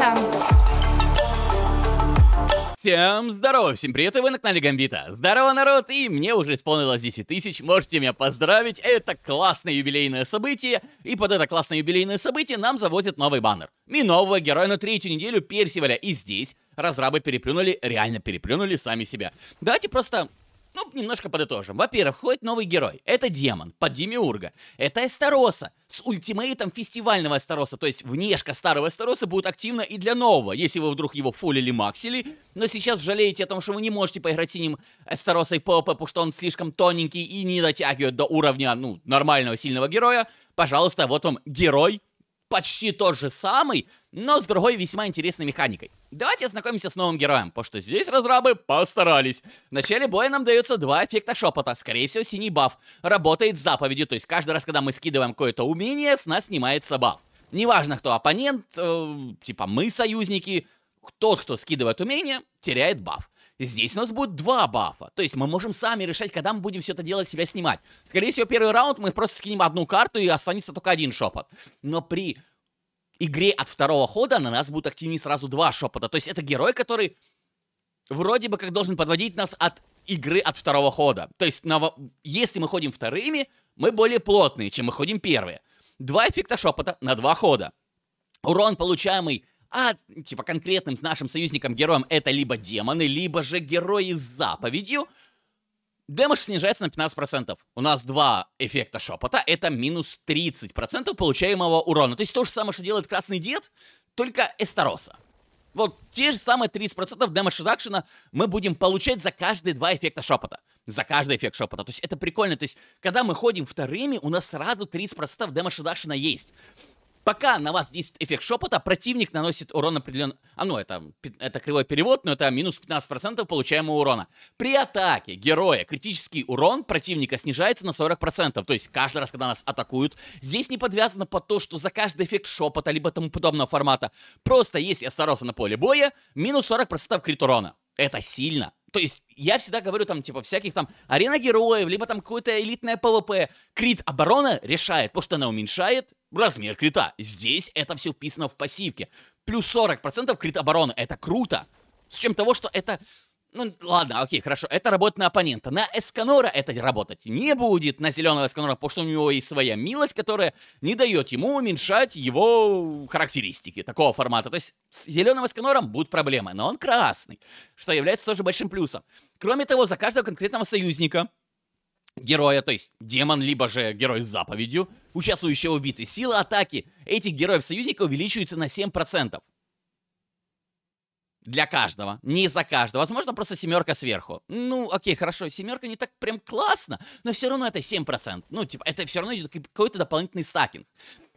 Встреча. Всем здорово, всем привет, и вы на канале Гамбита. Здорово, народ, и мне уже исполнилось 10 тысяч, можете меня поздравить, это классное юбилейное событие, и под это классное юбилейное событие нам завозят новый баннер. И нового героя на третью неделю Персиваля, и здесь разрабы переплюнули, реально переплюнули сами себя. Давайте просто ну, немножко подытожим. Во-первых, входит новый герой. Это демон, под Демиурга. Это Эстароса с ультимейтом фестивального Эстароса. То есть внешка старого Эстароса будет активна и для нового, если вы вдруг его фулили, максили. Но сейчас жалеете о том, что вы не можете поиграть с ним Эстаросой ПОП, потому что он слишком тоненький и не дотягивает до уровня, ну, нормального сильного героя. Пожалуйста, вот вам герой почти тот же самый, но с другой весьма интересной механикой. Давайте ознакомимся с новым героем, потому что здесь разрабы постарались. В начале боя нам дается два эффекта шепота. Скорее всего, синий баф работает с заповедью, то есть каждый раз, когда мы скидываем какое-то умение, с нас снимается баф. Неважно, кто оппонент, э, типа мы союзники, тот, кто скидывает умение, теряет баф. Здесь у нас будет два бафа. То есть мы можем сами решать, когда мы будем все это дело себя снимать. Скорее всего, первый раунд мы просто скинем одну карту и останется только один шепот. Но при игре от второго хода на нас будут активнее сразу два шепота. То есть это герой, который вроде бы как должен подводить нас от игры от второго хода. То есть на, если мы ходим вторыми, мы более плотные, чем мы ходим первые. Два эффекта шепота на два хода. Урон, получаемый а типа конкретным с нашим союзником героем это либо демоны, либо же герои с заповедью. Дэмэдж снижается на 15%. У нас два эффекта шепота. Это минус 30% получаемого урона. То есть то же самое, что делает Красный Дед, только Эстароса. Вот те же самые 30% дэмэдж редакшена мы будем получать за каждые два эффекта шепота. За каждый эффект шепота. То есть это прикольно. То есть когда мы ходим вторыми, у нас сразу 30% дэмэдж редакшена есть. Пока на вас действует эффект шепота, противник наносит урон определенно... А ну, это, это кривой перевод, но это минус 15% получаемого урона. При атаке героя критический урон противника снижается на 40%. То есть каждый раз, когда нас атакуют, здесь не подвязано по то, что за каждый эффект шепота, либо тому подобного формата. Просто есть осторожно на поле боя, минус 40% крит урона это сильно. То есть я всегда говорю там, типа, всяких там арена героев, либо там какое-то элитное ПВП. Крит оборона решает, потому что она уменьшает размер крита. Здесь это все вписано в пассивке. Плюс 40% крит обороны. Это круто. С чем того, что это ну, ладно, окей, хорошо. Это работа на оппонента. На Эсканора это работать не будет, на зеленого Эсканора, потому что у него есть своя милость, которая не дает ему уменьшать его характеристики такого формата. То есть с зеленым Эсканором будут проблемы, но он красный, что является тоже большим плюсом. Кроме того, за каждого конкретного союзника героя, то есть демон, либо же герой с заповедью, участвующего в битве, сила атаки этих героев-союзников увеличивается на 7% для каждого, не за каждого. Возможно, просто семерка сверху. Ну, окей, хорошо, семерка не так прям классно, но все равно это 7%. Ну, типа, это все равно идет какой-то дополнительный стакинг.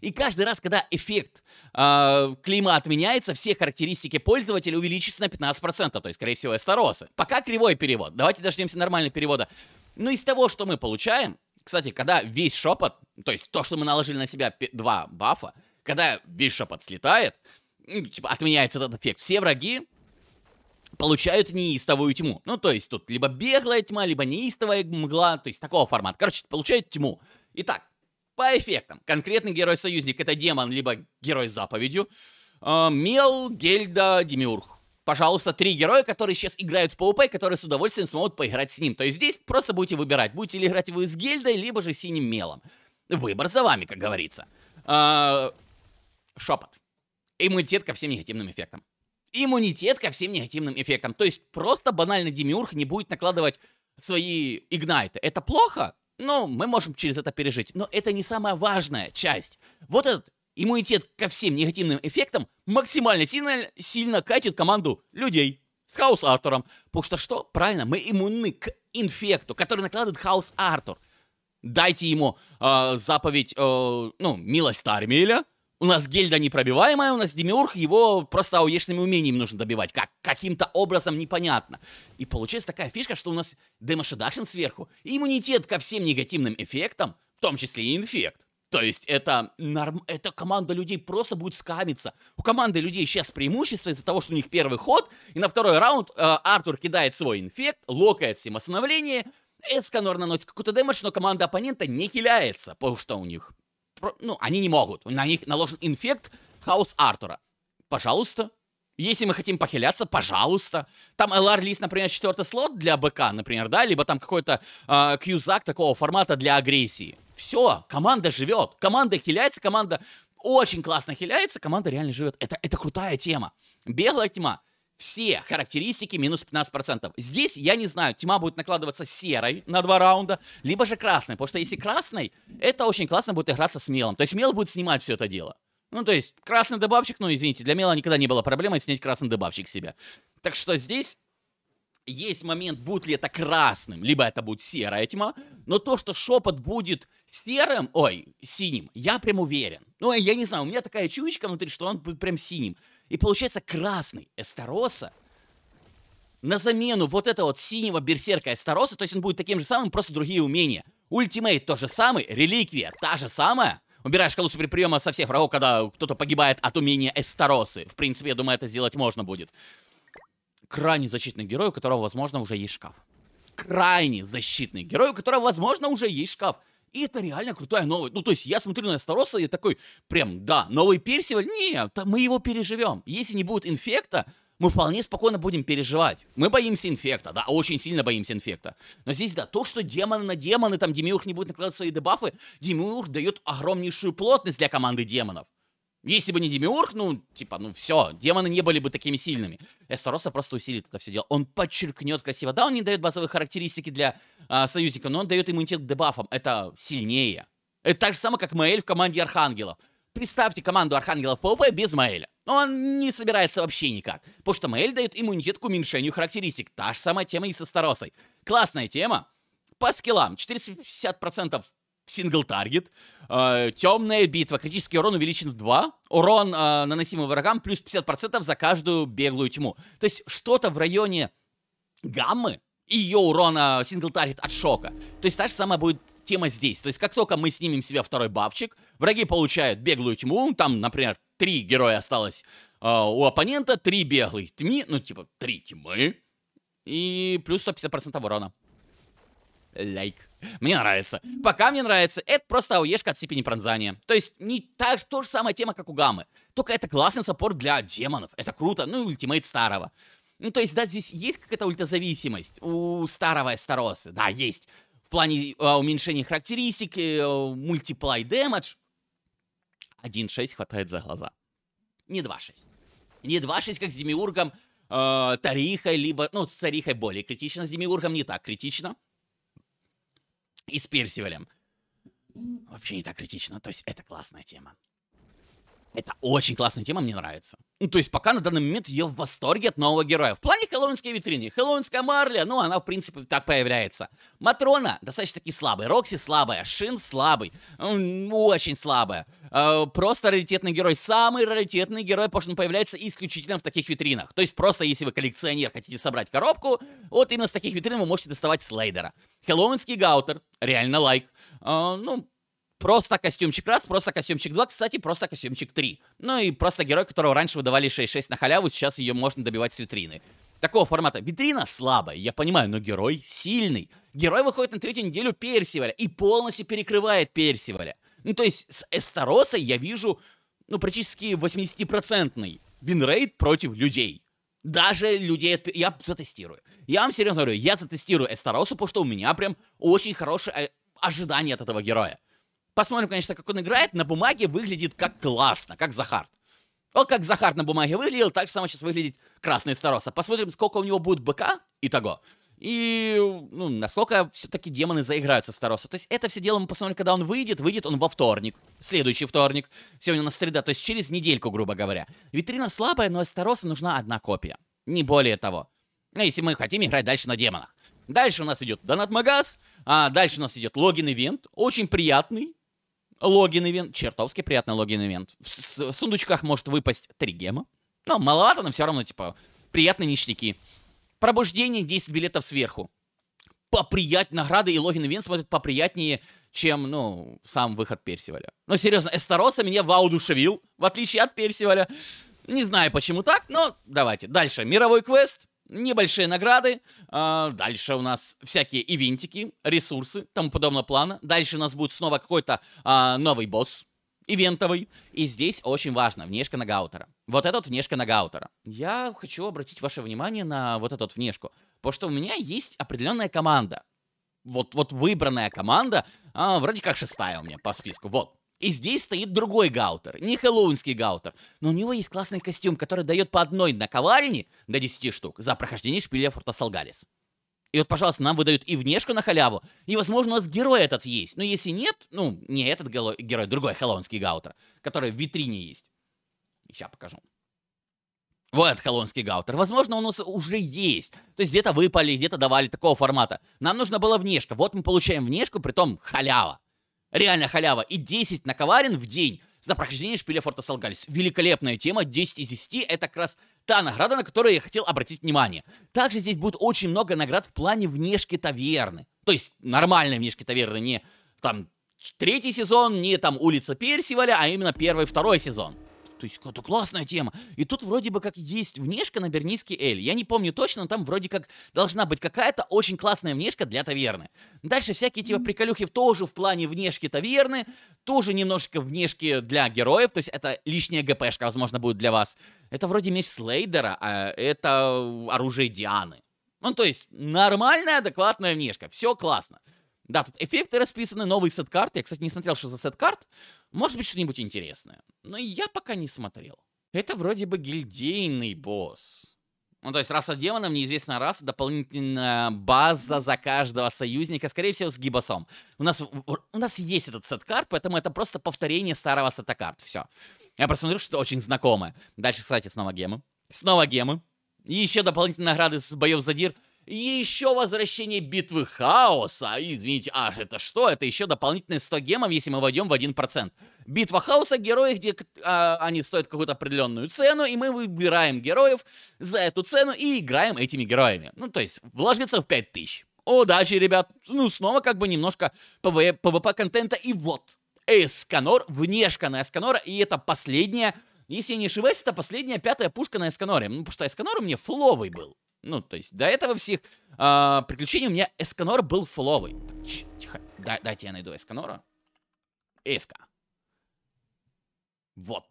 И каждый раз, когда эффект э, клима отменяется, все характеристики пользователя увеличатся на 15%, то есть, скорее всего, эстеросы. Пока кривой перевод. Давайте дождемся нормального перевода. Но ну, из того, что мы получаем, кстати, когда весь шепот, то есть то, что мы наложили на себя 2 бафа, когда весь шепот слетает, ну, типа, отменяется этот эффект. Все враги получают неистовую тьму. Ну, то есть тут либо беглая тьма, либо неистовая мгла, то есть такого формата. Короче, получают тьму. Итак, по эффектам. Конкретный герой-союзник — это демон, либо герой с заповедью. А, Мел, Гельда, Демиург. Пожалуйста, три героя, которые сейчас играют в PvP, которые с удовольствием смогут поиграть с ним. То есть здесь просто будете выбирать, будете ли играть вы с Гельдой, либо же синим Мелом. Выбор за вами, как говорится. Э, а, шепот. Иммунитет ко всем негативным эффектам. Иммунитет ко всем негативным эффектам. То есть просто банально демиург не будет накладывать свои игнайты. Это плохо? Ну, мы можем через это пережить. Но это не самая важная часть. Вот этот иммунитет ко всем негативным эффектам максимально сильно, сильно катит команду людей с Хаус Артуром, Потому что что? Правильно, мы иммунны к инфекту, который накладывает Хаус Артур. Дайте ему э, заповедь, э, ну, милость Армии, или у нас Гельда непробиваемая, у нас Демиург, его просто ауешными умениями нужно добивать. Как, каким-то образом непонятно. И получается такая фишка, что у нас демошедакшн сверху, и иммунитет ко всем негативным эффектам, в том числе и инфект. То есть это, норм... это команда людей просто будет скамиться. У команды людей сейчас преимущество из-за того, что у них первый ход, и на второй раунд э, Артур кидает свой инфект, локает всем остановление, Эсканор наносит какой-то дэмэдж, но команда оппонента не хиляется, потому что у них ну, они не могут. На них наложен инфект Хаус Артура. Пожалуйста. Если мы хотим похиляться, пожалуйста. Там LR-лист, например, четвертый слот для БК, например, да, либо там какой-то э, а, кьюзак такого формата для агрессии. Все, команда живет. Команда хиляется, команда очень классно хиляется, команда реально живет. Это, это крутая тема. Беглая тьма все характеристики минус 15%. Здесь, я не знаю, тьма будет накладываться серой на два раунда, либо же красной, потому что если красной, это очень классно будет играться с мелом. То есть мел будет снимать все это дело. Ну, то есть, красный добавчик, ну, извините, для мела никогда не было проблемы снять красный добавчик себе. Так что здесь есть момент, будет ли это красным, либо это будет серая тьма, но то, что шепот будет серым, ой, синим, я прям уверен. Ну, я не знаю, у меня такая чуечка внутри, что он будет прям синим. И получается красный Эстароса на замену вот этого вот синего берсерка Эстароса, то есть он будет таким же самым, просто другие умения. Ультимейт тот же самый, реликвия та же самая. Убираешь колу суперприема со всех врагов, когда кто-то погибает от умения Эстаросы. В принципе, я думаю, это сделать можно будет. Крайне защитный герой, у которого, возможно, уже есть шкаф. Крайне защитный герой, у которого, возможно, уже есть шкаф. И это реально крутая новость. Ну, то есть я смотрю на Ставроса и такой, прям, да, новый Персиваль? Нет, мы его переживем. Если не будет инфекта, мы вполне спокойно будем переживать. Мы боимся инфекта, да, очень сильно боимся инфекта. Но здесь, да, то, что демоны на демоны, там Демиург не будет накладывать свои дебафы, Демиург дает огромнейшую плотность для команды демонов. Если бы не Демиург, ну, типа, ну все, демоны не были бы такими сильными. Эссороса просто усилит это все дело. Он подчеркнет красиво. Да, он не дает базовые характеристики для а, союзника, но он дает иммунитет к дебафам. Это сильнее. Это так же самое, как Маэль в команде Архангелов. Представьте команду Архангелов ПВП без Маэля. Он не собирается вообще никак. Потому что Маэль дает иммунитет к уменьшению характеристик. Та же самая тема и со Старосой. Классная тема. По скиллам 450% сингл-таргет, а, темная битва, критический урон увеличен в 2, урон, э, наносимый врагам, плюс 50% за каждую беглую тьму. То есть что-то в районе гаммы и ее урона сингл-таргет от шока. То есть та же самая будет тема здесь. То есть как только мы снимем себе второй бафчик, враги получают беглую тьму, там, например, три героя осталось э, у оппонента, три беглые тьмы, ну типа три тьмы, и плюс 150% урона. Лайк. Like. Мне нравится. Пока мне нравится. Это просто ауешка от степени пронзания. То есть не так, то же самая тема, как у Гамы. Только это классный саппорт для демонов. Это круто. Ну и ультимейт старого. Ну, то есть, да, здесь есть какая-то ультазависимость у старого Эстароса. Да, есть. В плане э, уменьшения характеристик, э, мультиплай э, дэмэдж. 1.6 хватает за глаза. Не 2.6. Не 2.6, как с Демиургом, э, Тарихой, либо... Ну, с Тарихой более критично, с Демиургом не так критично и с Персивалем. Вообще не так критично. То есть это классная тема. Это очень классная тема, мне нравится. Ну, то есть пока на данный момент я в восторге от нового героя. В плане хэллоуинской витрины. Хэллоуинская Марли, ну, она, в принципе, так появляется. Матрона достаточно-таки слабая. Рокси слабая. Шин слабый. Очень слабая. Э, просто раритетный герой. Самый раритетный герой, потому что он появляется исключительно в таких витринах. То есть просто, если вы коллекционер, хотите собрать коробку, вот именно с таких витрин вы можете доставать Слейдера. Хэллоуинский Гаутер. Реально лайк. Э, ну, Просто костюмчик раз, просто костюмчик два, кстати, просто костюмчик три. Ну и просто герой, которого раньше выдавали 6-6 на халяву, сейчас ее можно добивать с витрины. Такого формата витрина слабая, я понимаю, но герой сильный. Герой выходит на третью неделю Персиваля и полностью перекрывает Персиваля. Ну, то есть с Эстаросой я вижу, ну, практически 80-процентный винрейт против людей. Даже людей... От... Я затестирую. Я вам серьезно говорю, я затестирую Эстаросу, потому что у меня прям очень хорошее э, ожидание от этого героя. Посмотрим, конечно, как он играет. На бумаге выглядит как классно, как Захарт. Вот как Захар на бумаге выглядел, так же само сейчас выглядит Красный Староса. Посмотрим, сколько у него будет БК и того. И ну, насколько все-таки демоны заиграются Староса. То есть это все дело мы посмотрим, когда он выйдет. Выйдет он во вторник. Следующий вторник. Сегодня у нас среда, то есть через недельку, грубо говоря. Витрина слабая, но Староса нужна одна копия. Не более того. Ну, если мы хотим играть дальше на демонах. Дальше у нас идет Донат Магаз, а дальше у нас идет Логин Ивент, очень приятный, логин-ивент, чертовски приятный логин-ивент. В сундучках может выпасть три гема. Ну, маловато, но все равно, типа, приятные ништяки. Пробуждение 10 билетов сверху. Поприять награды и логин-ивент смотрят поприятнее, чем, ну, сам выход Персиваля. Но ну, серьезно, Эстароса меня воодушевил, в отличие от Персиваля. Не знаю, почему так, но давайте. Дальше. Мировой квест небольшие награды. А, дальше у нас всякие ивентики, ресурсы, тому подобного плана. Дальше у нас будет снова какой-то а, новый босс, ивентовый. И здесь очень важно, внешка нагаутера. Вот этот внешка нагаутера. Я хочу обратить ваше внимание на вот этот внешку. Потому что у меня есть определенная команда. Вот, вот выбранная команда, а, вроде как шестая у меня по списку. Вот. И здесь стоит другой гаутер, не хэллоуинский гаутер, но у него есть классный костюм, который дает по одной наковальне до 10 штук за прохождение шпиля Форта Салгалис. И вот, пожалуйста, нам выдают и внешку на халяву, и, возможно, у нас герой этот есть. Но если нет, ну, не этот герой, другой хэллоуинский гаутер, который в витрине есть. Сейчас покажу. Вот холонский гаутер. Возможно, он у нас уже есть. То есть где-то выпали, где-то давали такого формата. Нам нужно было внешка. Вот мы получаем внешку, притом халява. Реально халява. И 10 наковарен в день за прохождение шпиля Форта Салгалис. Великолепная тема, 10 из 10, это как раз та награда, на которую я хотел обратить внимание. Также здесь будет очень много наград в плане внешки таверны. То есть нормальной внешки таверны, не там третий сезон, не там улица Персиваля, а именно первый, второй сезон то есть это классная тема. И тут вроде бы как есть внешка на Бернийский Эль. Я не помню точно, но там вроде как должна быть какая-то очень классная внешка для таверны. Дальше всякие типа приколюхи тоже в плане внешки таверны, тоже немножечко внешки для героев, то есть это лишняя ГПшка, возможно, будет для вас. Это вроде меч Слейдера, а это оружие Дианы. Ну, то есть нормальная, адекватная внешка, все классно. Да, тут эффекты расписаны, новый сет карт. Я, кстати, не смотрел, что за сет карт. Может быть, что-нибудь интересное. Но я пока не смотрел. Это вроде бы гильдейный босс. Ну, то есть раса демонов, неизвестная раса, дополнительная база за каждого союзника, скорее всего, с Гибасом. У нас, у нас есть этот сет карт, поэтому это просто повторение старого сета карт. Все. Я просто смотрю, что очень знакомое. Дальше, кстати, снова гемы. Снова гемы. И еще дополнительные награды с боев за дир еще возвращение битвы хаоса. Извините, аж это что? Это еще дополнительные 100 гемов, если мы войдем в 1%. Битва хаоса, герои, где а, они стоят какую-то определенную цену, и мы выбираем героев за эту цену и играем этими героями. Ну, то есть, вложиться в 5000. Удачи, ребят. Ну, снова как бы немножко PvP-контента, и вот. Эсканор, внешка на Эсканора, и это последняя если я не ошибаюсь, это последняя пятая пушка на Эсканоре. Ну, потому что Эсканор мне меня был. Ну, то есть до этого всех э, приключений у меня Эсканор был фуловый. ч, тихо, да, дайте я найду Эсканора. Эска. Вот.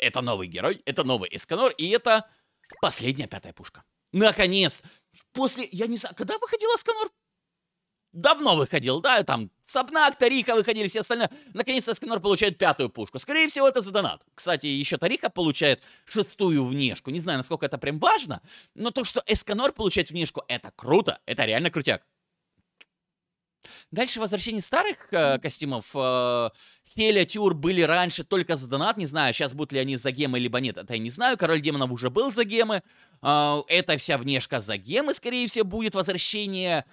Это новый герой, это новый Эсканор, и это последняя пятая пушка. Наконец! После, я не знаю, когда выходила Эсканор? давно выходил, да, там Сабнак, Тарика выходили, все остальные. Наконец-то Эсканор получает пятую пушку. Скорее всего, это за донат. Кстати, еще Тариха получает шестую внешку. Не знаю, насколько это прям важно, но то, что Эсканор получает внешку, это круто. Это реально крутяк. Дальше возвращение старых э, костюмов. Э, Хеля, Тюр были раньше только за донат. Не знаю, сейчас будут ли они за гемы, либо нет. Это я не знаю. Король демонов уже был за гемы. Э, эта вся внешка за гемы, скорее всего, будет. Возвращение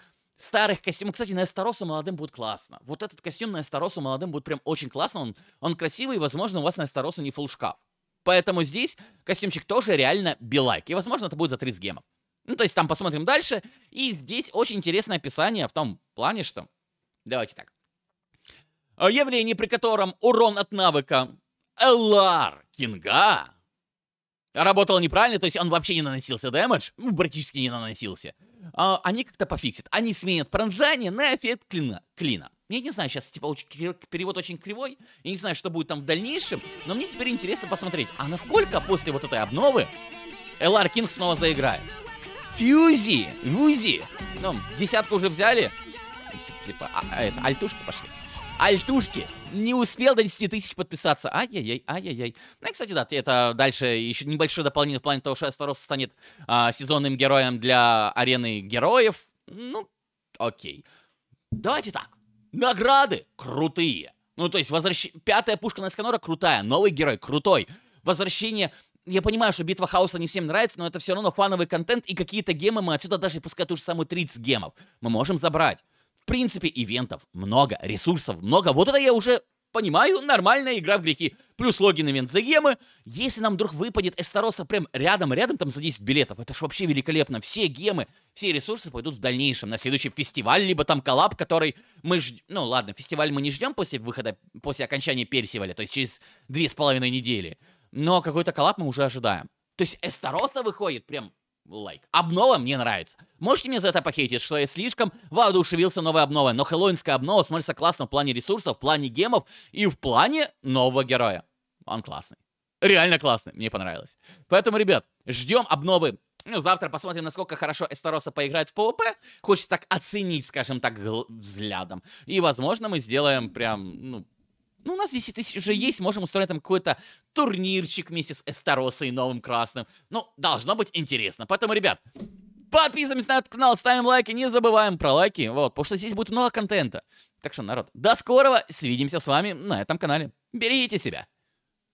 старых костюмов. Кстати, на Эстаросу молодым будет классно. Вот этот костюм на Эстаросу молодым будет прям очень классно. Он, он красивый, и, возможно, у вас на Эстаросу не фул шкаф. Поэтому здесь костюмчик тоже реально белайк. И, возможно, это будет за 30 гемов. Ну, то есть там посмотрим дальше. И здесь очень интересное описание в том плане, что... Давайте так. Явление, при котором урон от навыка LR Кинга работал неправильно, то есть он вообще не наносился дэмэдж, ну, практически не наносился. А, они как-то пофиксят. Они сменят пронзание на эффект клина. клина. Я не знаю, сейчас типа очень, перевод очень кривой, я не знаю, что будет там в дальнейшем, но мне теперь интересно посмотреть, а насколько после вот этой обновы LR King снова заиграет. Фьюзи, фьюзи. ну, десятку уже взяли, типа, а, а это, альтушки пошли. Альтушки не успел до 10 тысяч подписаться. Ай-яй-яй, ай-яй-яй. Ну и, кстати, да, это дальше еще небольшое дополнение в плане того, что Астарос станет а, сезонным героем для арены героев. Ну, окей. Давайте так. Награды крутые. Ну, то есть, возвращ... пятая пушка на Эсканора крутая, новый герой крутой. Возвращение я понимаю, что битва хаоса не всем нравится, но это все равно фановый контент, и какие-то гемы мы отсюда даже, пускай ту же самую 30 гемов, мы можем забрать. В принципе, ивентов много, ресурсов много. Вот это я уже понимаю, нормальная игра в грехи. Плюс логин ивент за гемы. Если нам вдруг выпадет Эстароса прям рядом-рядом, там за 10 билетов, это ж вообще великолепно. Все гемы, все ресурсы пойдут в дальнейшем на следующий фестиваль, либо там коллаб, который мы ж, Ну ладно, фестиваль мы не ждем после выхода, после окончания Персиваля, то есть через две с половиной недели. Но какой-то коллаб мы уже ожидаем. То есть Эстароса выходит прям лайк. Обнова мне нравится. Можете мне за это похейтить, что я слишком воодушевился новой обновой, но хэллоуинская обнова смотрится классно в плане ресурсов, в плане гемов и в плане нового героя. Он классный. Реально классный, мне понравилось. Поэтому, ребят, ждем обновы ну, завтра посмотрим, насколько хорошо Эстероса поиграет в ПВП. Хочется так оценить, скажем так, взглядом. И, возможно, мы сделаем прям, ну, ну, у нас 10 тысяч уже есть, можем устроить там какой-то турнирчик вместе с Эстаросой и Новым Красным. Ну, должно быть интересно. Поэтому, ребят, подписываемся на этот канал, ставим лайки, не забываем про лайки, вот, потому что здесь будет много контента. Так что, народ, до скорого, свидимся с вами на этом канале. Берегите себя.